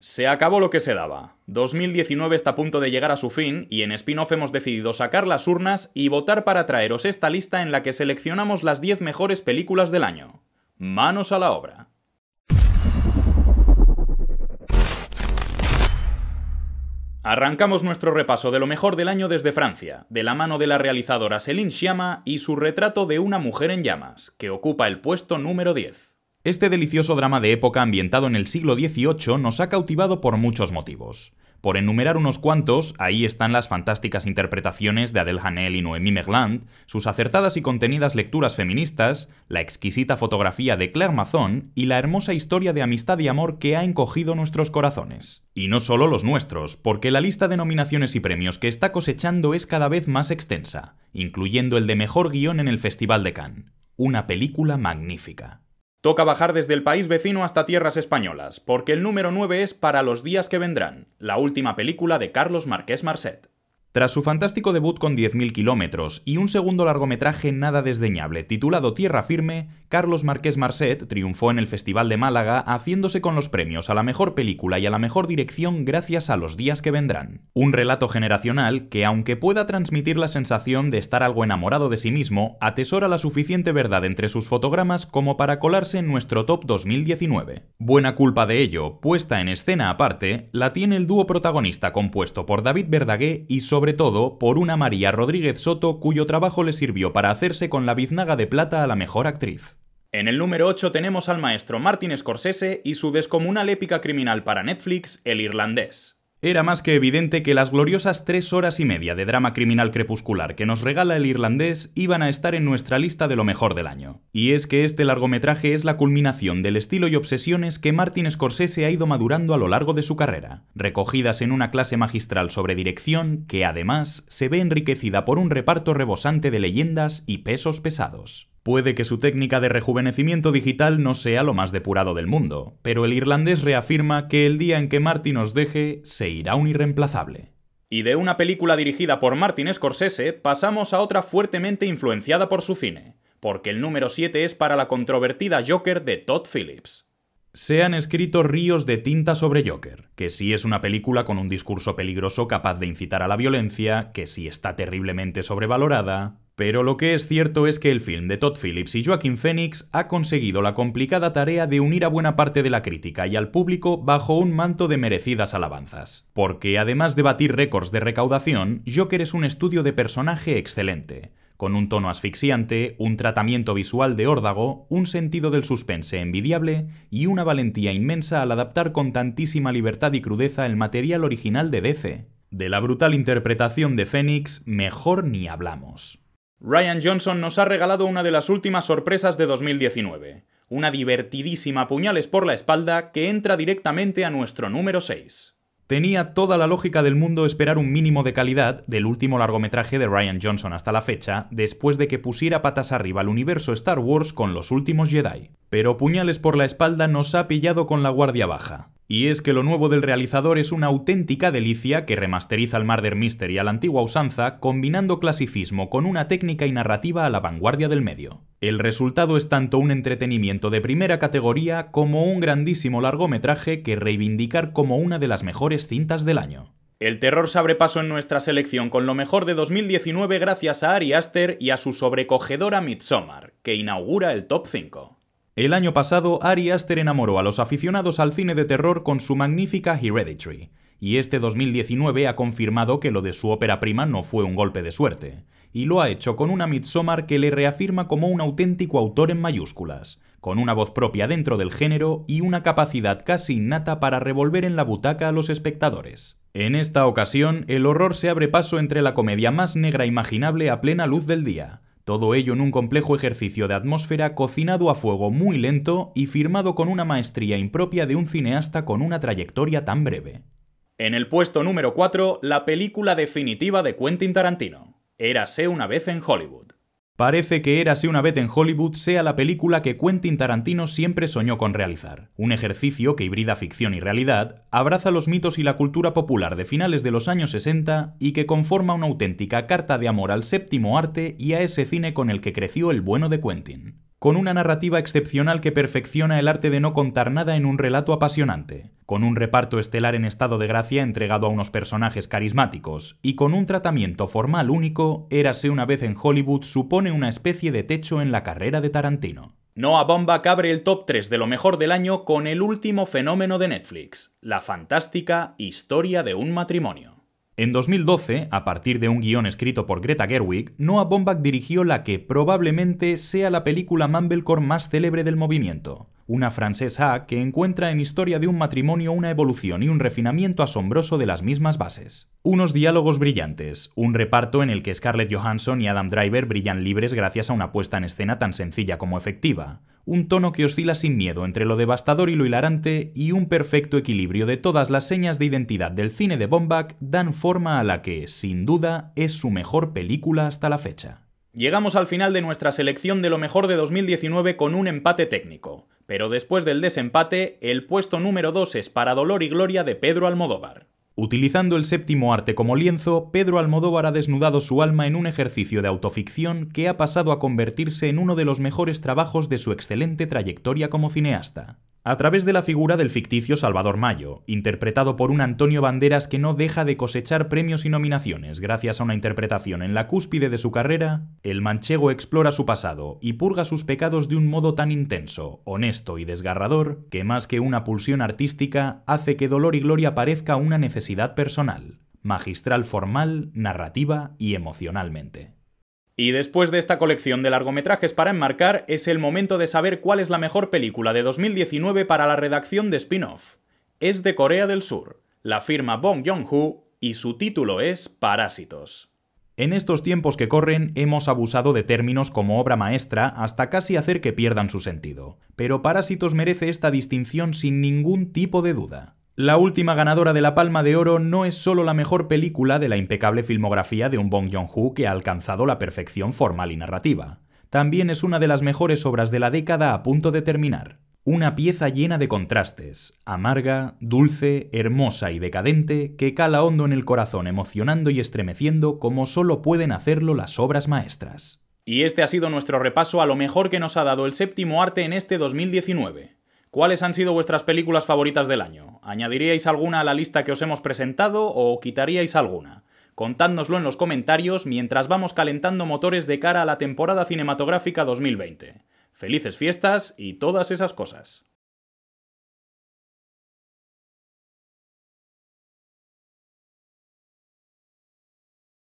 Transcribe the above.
Se acabó lo que se daba. 2019 está a punto de llegar a su fin y en spin-off hemos decidido sacar las urnas y votar para traeros esta lista en la que seleccionamos las 10 mejores películas del año. Manos a la obra. Arrancamos nuestro repaso de lo mejor del año desde Francia, de la mano de la realizadora Céline Sciamma y su retrato de una mujer en llamas, que ocupa el puesto número 10. Este delicioso drama de época ambientado en el siglo XVIII nos ha cautivado por muchos motivos. Por enumerar unos cuantos, ahí están las fantásticas interpretaciones de Adel Hanel y Noémie Merland, sus acertadas y contenidas lecturas feministas, la exquisita fotografía de Claire Mazon y la hermosa historia de amistad y amor que ha encogido nuestros corazones. Y no solo los nuestros, porque la lista de nominaciones y premios que está cosechando es cada vez más extensa, incluyendo el de mejor guión en el Festival de Cannes. Una película magnífica. Toca bajar desde el país vecino hasta tierras españolas, porque el número 9 es Para los días que vendrán, la última película de Carlos Marqués Marcet. Tras su fantástico debut con 10.000 kilómetros y un segundo largometraje nada desdeñable titulado Tierra Firme, Carlos Marqués Marcet triunfó en el Festival de Málaga haciéndose con los premios a la mejor película y a la mejor dirección gracias a Los días que vendrán. Un relato generacional que, aunque pueda transmitir la sensación de estar algo enamorado de sí mismo, atesora la suficiente verdad entre sus fotogramas como para colarse en nuestro top 2019. Buena culpa de ello, puesta en escena aparte, la tiene el dúo protagonista compuesto por David Verdaguer y sobre todo por una María Rodríguez Soto cuyo trabajo le sirvió para hacerse con la biznaga de plata a la mejor actriz. En el número 8 tenemos al maestro Martin Scorsese y su descomunal épica criminal para Netflix, El Irlandés. Era más que evidente que las gloriosas tres horas y media de drama criminal crepuscular que nos regala el irlandés iban a estar en nuestra lista de lo mejor del año. Y es que este largometraje es la culminación del estilo y obsesiones que Martin Scorsese ha ido madurando a lo largo de su carrera, recogidas en una clase magistral sobre dirección que además se ve enriquecida por un reparto rebosante de leyendas y pesos pesados. Puede que su técnica de rejuvenecimiento digital no sea lo más depurado del mundo, pero el irlandés reafirma que el día en que Martin os deje, se irá un irreemplazable. Y de una película dirigida por Martin Scorsese pasamos a otra fuertemente influenciada por su cine, porque el número 7 es para la controvertida Joker de Todd Phillips. Se han escrito ríos de tinta sobre Joker, que sí es una película con un discurso peligroso capaz de incitar a la violencia, que sí está terriblemente sobrevalorada, pero lo que es cierto es que el film de Todd Phillips y Joaquin Phoenix ha conseguido la complicada tarea de unir a buena parte de la crítica y al público bajo un manto de merecidas alabanzas. Porque además de batir récords de recaudación, Joker es un estudio de personaje excelente, con un tono asfixiante, un tratamiento visual de órdago, un sentido del suspense envidiable y una valentía inmensa al adaptar con tantísima libertad y crudeza el material original de DC. De la brutal interpretación de Phoenix, mejor ni hablamos. Ryan Johnson nos ha regalado una de las últimas sorpresas de 2019, una divertidísima puñales por la espalda que entra directamente a nuestro número 6. Tenía toda la lógica del mundo esperar un mínimo de calidad del último largometraje de Ryan Johnson hasta la fecha, después de que pusiera patas arriba al universo Star Wars con los últimos Jedi. Pero Puñales por la espalda nos ha pillado con la guardia baja. Y es que lo nuevo del realizador es una auténtica delicia que remasteriza al Murder Mystery a la antigua usanza, combinando clasicismo con una técnica y narrativa a la vanguardia del medio. El resultado es tanto un entretenimiento de primera categoría como un grandísimo largometraje que reivindicar como una de las mejores cintas del año. El terror se abre paso en nuestra selección con lo mejor de 2019 gracias a Ari Aster y a su sobrecogedora Midsommar, que inaugura el top 5. El año pasado, Ari Aster enamoró a los aficionados al cine de terror con su magnífica Hereditary, y este 2019 ha confirmado que lo de su ópera prima no fue un golpe de suerte, y lo ha hecho con una Midsommar que le reafirma como un auténtico autor en mayúsculas, con una voz propia dentro del género y una capacidad casi innata para revolver en la butaca a los espectadores. En esta ocasión, el horror se abre paso entre la comedia más negra imaginable a plena luz del día, todo ello en un complejo ejercicio de atmósfera cocinado a fuego muy lento y firmado con una maestría impropia de un cineasta con una trayectoria tan breve. En el puesto número 4, la película definitiva de Quentin Tarantino, Érase una vez en Hollywood. Parece que Érase una vez en Hollywood sea la película que Quentin Tarantino siempre soñó con realizar. Un ejercicio que hibrida ficción y realidad, abraza los mitos y la cultura popular de finales de los años 60 y que conforma una auténtica carta de amor al séptimo arte y a ese cine con el que creció el bueno de Quentin. Con una narrativa excepcional que perfecciona el arte de no contar nada en un relato apasionante, con un reparto estelar en estado de gracia entregado a unos personajes carismáticos, y con un tratamiento formal único, Érase una vez en Hollywood supone una especie de techo en la carrera de Tarantino. Noah Bomba abre el top 3 de lo mejor del año con el último fenómeno de Netflix, la fantástica historia de un matrimonio. En 2012, a partir de un guión escrito por Greta Gerwig, Noah Baumbach dirigió la que probablemente sea la película Mumblecore más célebre del movimiento, una francesa que encuentra en Historia de un matrimonio una evolución y un refinamiento asombroso de las mismas bases. Unos diálogos brillantes, un reparto en el que Scarlett Johansson y Adam Driver brillan libres gracias a una puesta en escena tan sencilla como efectiva, un tono que oscila sin miedo entre lo devastador y lo hilarante y un perfecto equilibrio de todas las señas de identidad del cine de Bombach dan forma a la que, sin duda, es su mejor película hasta la fecha. Llegamos al final de nuestra selección de lo mejor de 2019 con un empate técnico, pero después del desempate, el puesto número 2 es para Dolor y Gloria de Pedro Almodóvar. Utilizando el séptimo arte como lienzo, Pedro Almodóvar ha desnudado su alma en un ejercicio de autoficción que ha pasado a convertirse en uno de los mejores trabajos de su excelente trayectoria como cineasta a través de la figura del ficticio Salvador Mayo, interpretado por un Antonio Banderas que no deja de cosechar premios y nominaciones gracias a una interpretación en la cúspide de su carrera, el manchego explora su pasado y purga sus pecados de un modo tan intenso, honesto y desgarrador, que más que una pulsión artística, hace que Dolor y Gloria parezca una necesidad personal, magistral formal, narrativa y emocionalmente. Y después de esta colección de largometrajes para enmarcar, es el momento de saber cuál es la mejor película de 2019 para la redacción de spin-off. Es de Corea del Sur, la firma Bong Joon-ho y su título es Parásitos. En estos tiempos que corren hemos abusado de términos como obra maestra hasta casi hacer que pierdan su sentido, pero Parásitos merece esta distinción sin ningún tipo de duda. La última ganadora de la Palma de Oro no es solo la mejor película de la impecable filmografía de un Bong Joon-ho que ha alcanzado la perfección formal y narrativa. También es una de las mejores obras de la década a punto de terminar. Una pieza llena de contrastes, amarga, dulce, hermosa y decadente, que cala hondo en el corazón emocionando y estremeciendo como solo pueden hacerlo las obras maestras. Y este ha sido nuestro repaso a lo mejor que nos ha dado el séptimo arte en este 2019. ¿Cuáles han sido vuestras películas favoritas del año? ¿Añadiríais alguna a la lista que os hemos presentado o quitaríais alguna? Contádnoslo en los comentarios mientras vamos calentando motores de cara a la temporada cinematográfica 2020. Felices fiestas y todas esas cosas.